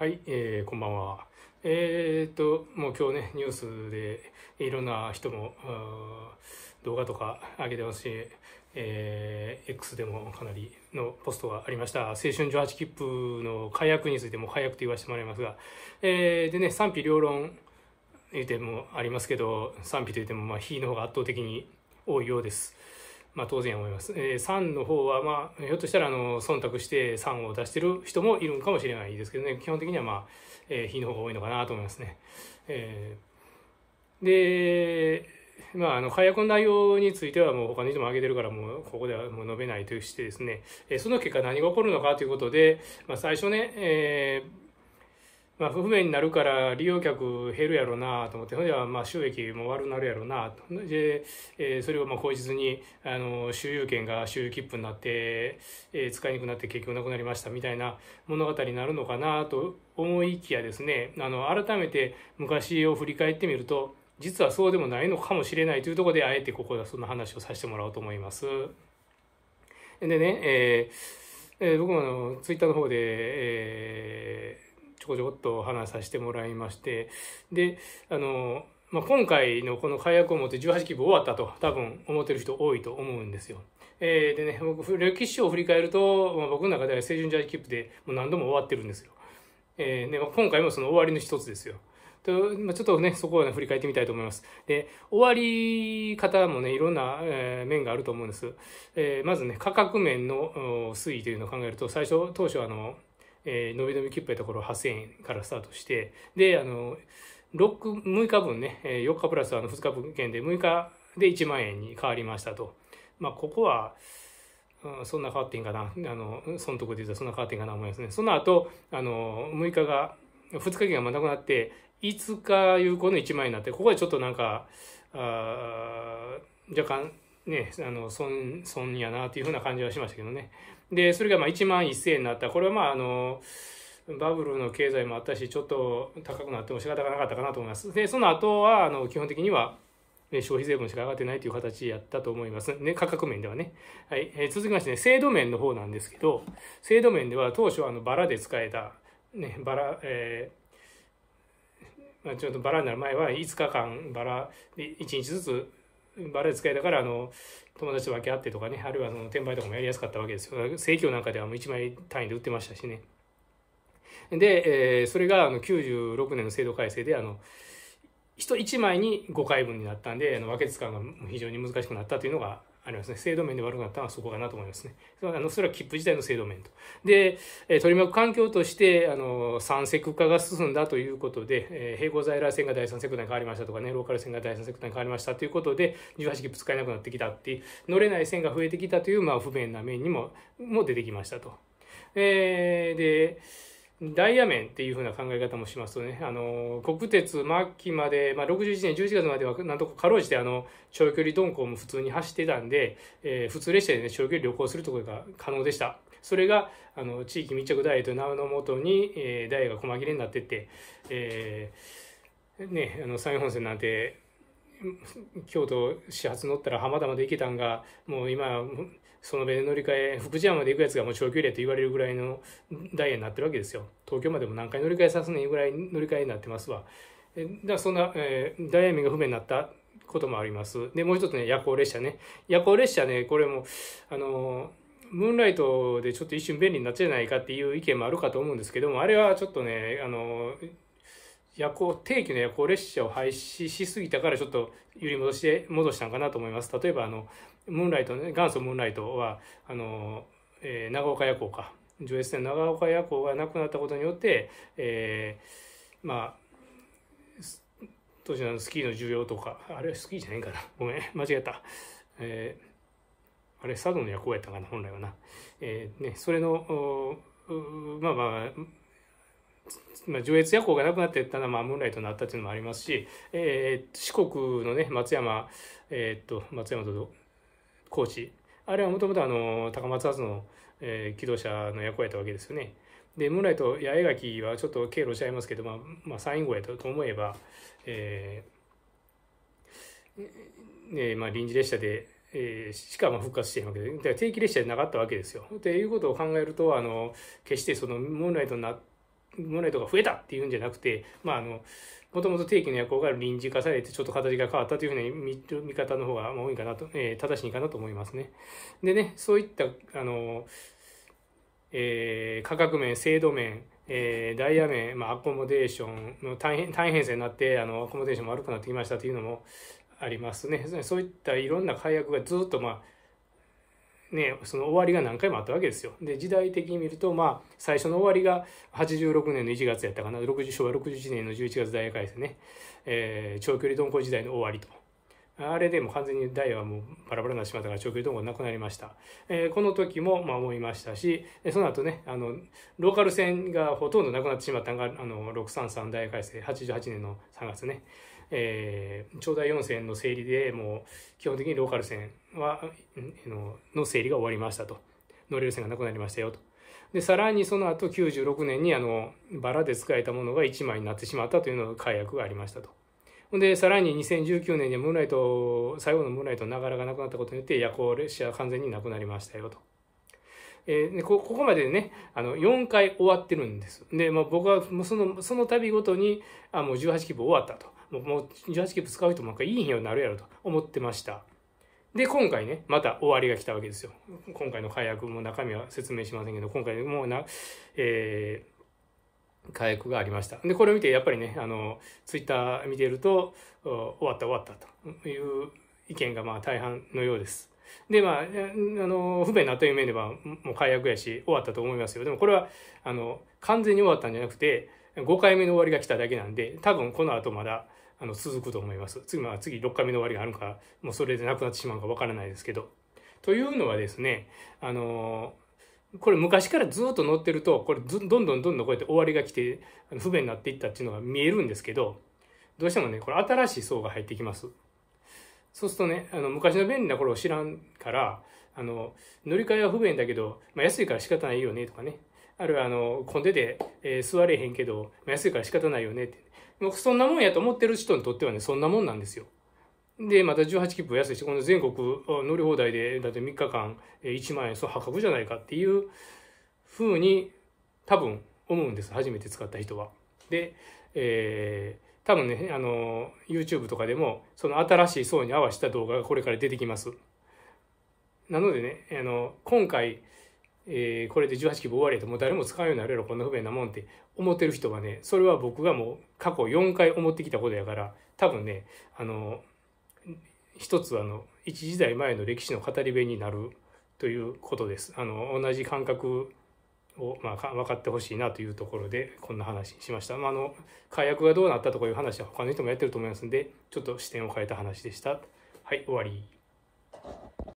はい、えー、こんばんは。えー、っと、もう今日ね、ニュースでいろんな人も動画とか上げてますし、えー、X でもかなりのポストがありました。青春18切符の解約についても解約と言わせてもらいますが、えー、でね、賛否両論言うてもありますけど、賛否といっても、まあ、非の方が圧倒的に多いようです。まあ、当然思います。えー、の方は、まあ、ひょっとしたらあの忖度して3を出してる人もいるかもしれないですけどね基本的には、まあえー、火の方が多いのかなと思いますね。えー、でまあ、あの解約の内容についてはもう他の人も挙げてるからもうここではもう述べないとしてですね、えー、その結果何が起こるのかということで、まあ、最初ね、えーまあ、不便になるから利用客減るやろうなと思ってそれではまあ収益も悪なるやろうなとで、えー、それをまあ口実にあの周遊券が周遊切符になって、えー、使いにくくなって結局なくなりましたみたいな物語になるのかなと思いきやですねあの改めて昔を振り返ってみると実はそうでもないのかもしれないというところであえてここでその話をさせてもらおうと思います。でね、えーえー、僕もあのツイッターの方で、えーちょこちょこっと話させてもらいましてであの、まあ、今回のこの解約をもって18期部終わったと多分思ってる人多いと思うんですよ。えー、でね僕歴史を振り返ると、まあ、僕の中では青春ジャージキップでもう何度も終わってるんですよ。えーね、今回もその終わりの一つですよ。とまあ、ちょっとね、そこを、ね、振り返ってみたいと思います。で、終わり方もね、いろんな、えー、面があると思うんです。えー、まずね、価格面の推移というのを考えると、最初、当初あの、えー、伸び飲み切符やところ8000円からスタートして、で、あの、6, 6日分ね、4日プラスあの2日分券で6日で1万円に変わりましたと。まあ、ここは、うん、そんな変わってんかな。あの、損得で言うとそんな変わってんかな思いますね。その後、あの、6日が、2日券がまなくなって、5日有効の1万円になって、ここはちょっとなんか、あ若干ね、あの損損やなというふうな感じはしましたけどね。で、それがまあ1万1000円になった。これはまああの、バブルの経済もあったし、ちょっと高くなっても仕方がなかったかなと思います。で、その後は、あの、基本的には、消費税分しか上がってないという形やったと思います。ね、価格面ではね。はい。えー、続きましてね、制度面の方なんですけど、制度面では当初あの、バラで使えた、ね、バラ、えー、まあ、ちょっとバラになる前は5日間バラで1日ずつバレエ使いだからあの友達と分け合ってとかねあるいはあの転売とかもやりやすかったわけですよ正教なんかではもう1枚単位で売ってましたしねで、えー、それがあの96年の制度改正であの人1枚に5回分になったんであの分け使うのが非常に難しくなったというのがありますね。制度面で悪くなったのはそこかなと思いますね。あのそれは切符自体の制度面と。で、取り巻く環境として、あの、三セク化が進んだということで、えー、並行在来線が第三セクターに変わりましたとかね、ローカル線が第三セクターに変わりましたということで、18切符使えなくなってきたっていう、乗れない線が増えてきたという、まあ、不便な面にも、も出てきましたと。えー、で、ダイヤ面っていうふうな考え方もしますとね、あの、国鉄末期まで、まあ、61年11月までは、なんとかかろうじて、あの、長距離鈍行も普通に走ってたんで、えー、普通列車でね、長距離旅行するところが可能でした。それが、あの、地域密着ダイヤという名のもとに、えー、ダイヤが細切れになってって、えー、ね、あの、山陽本線なんて、京都始発乗ったら浜田まで行けたんがもう今その辺で乗り換え福知山まで行くやつがもう長距離やと言われるぐらいのダイヤになってるわけですよ東京までも何回乗り換えさすねぐらい乗り換えになってますわだからそんな、えー、ダイヤ面が不便になったこともありますでもう一つね夜行列車ね夜行列車ねこれもあのムーンライトでちょっと一瞬便利になっちゃないかっていう意見もあるかと思うんですけどもあれはちょっとねあの夜行定期の夜行列車を廃止しすぎたからちょっと揺り戻して戻したんかなと思います例えばあのムーンライト、ね、元祖ムーンライトはあの、えー、長岡夜行か上越線長岡夜行がなくなったことによって、えー、まあ当時のスキーの需要とかあれはスキーじゃないかなごめん間違えた、えー、あれ佐渡の夜行やったかな本来はな、えーね、それのまあまあ上越夜行がなくなっていったのは、まあ、ムーンライトになったっていうのもありますし、えー、四国のね、松山、えー、っと、松山と高知、あれはもともとあの、高松発の、えー、機動車の役行やったわけですよね。で、ムーンライト、八重垣はちょっと経路しちゃいますけど、まあ、まあ、サイン号やと思えば、えー、ね、まあ、臨時列車で、えー、しかも復活してるわけで、定期列車でなかったわけですよ。ということを考えると、あの、決してそのムーンライトになって、もらとか増えたっていうんじゃなくて、まあ、あの、もともと定期の役割が臨時化されて、ちょっと形が変わったというふうな見方の方が多いかなと、えー、正しいかなと思いますね。でね、そういった、あの、えー、価格面、制度面、えー、ダイヤ面、まあ、アコモデーションの大変大変性になってあのアコモデーションも悪くなってきましたというのもありますねそういったいろんな解約がずっと、まあ、ね、その終わりが何回もあったわけですよ。で時代的に見ると、まあ、最初の終わりが86年の1月やったかな60昭和61年の11月ダイヤ改正ね、えー、長距離鈍行時代の終わりと。あれでも完全にダイヤはもうバラバラになってしまったから長距離鈍行なくなりました。えー、この時もまあ思いましたし、その後ね、あの、ローカル線がほとんどなくなってしまったのが、あの、633大改正、88年の3月ね。えー、頂戴4線の整理でもう基本的にローカル線はのの整理が終わりましたと乗れる線がなくなりましたよと。でさらにその後96年にあのバラで使えたものが1枚になってしまったというのが解約がありましたと。でさらに2019年にムーンライト最後のムーンライトの流れがなくなったことによって夜行列車は完全になくなりましたよと。えー、こここまでねあの4回終わってるんですで、まあ、僕はもうそのその度ごとにあもう18期分終わったともう18キープ使う人もなんかいいようになるやろと思ってました。で、今回ね、また終わりが来たわけですよ。今回の解約も中身は説明しませんけど、今回もうな、えー、解約がありました。で、これを見て、やっぱりね、あの、ツイッター見てると、終わった終わったという意見がまあ大半のようです。で、まあ、あの、不便なという面では、もう解約やし、終わったと思いますよ。でもこれは、あの、完全に終わったんじゃなくて、5回目の終わりが来ただけなんで、多分この後まだ、あの続くと思います。次、まあ、次6回目の終わりがあるのか、もうそれでなくなってしまうかわからないですけど。というのはですね、あのこれ昔からずっと乗ってると、これどんどんどんどんこうやって終わりが来て、不便になっていったっていうのが見えるんですけど、どうしてもね、これ新しい層が入ってきます。そうするとね、あの昔の便利な頃を知らんから、あの乗り換えは不便だけど、まあ、安いから仕方ないよねとかね、あるいはあの混んでて、えー、座れへんけど、まあ、安いから仕方ないよねって、僕そんなもんやと思ってる人にとってはね、そんなもんなんですよ。で、また18切符安いし、この全国乗り放題で、だって3日間1万円、そう破格じゃないかっていうふうに多分思うんです。初めて使った人は。で、えー、多分ね、あの、YouTube とかでも、その新しい層に合わせた動画がこれから出てきます。なのでね、あの、今回、えー、これで18規模終わりやともう誰も使うようになるろこんな不便なもんって思ってる人はねそれは僕がもう過去4回思ってきたことやから多分ねあの一つあの一時代前の歴史の語り部になるということです。あの同じ感覚を、まあ、分かってほしいなというところでこんな話しました。まあ、あの火薬がどうなったとかいう話は他の人もやってると思いますんでちょっと視点を変えた話でした。はい終わり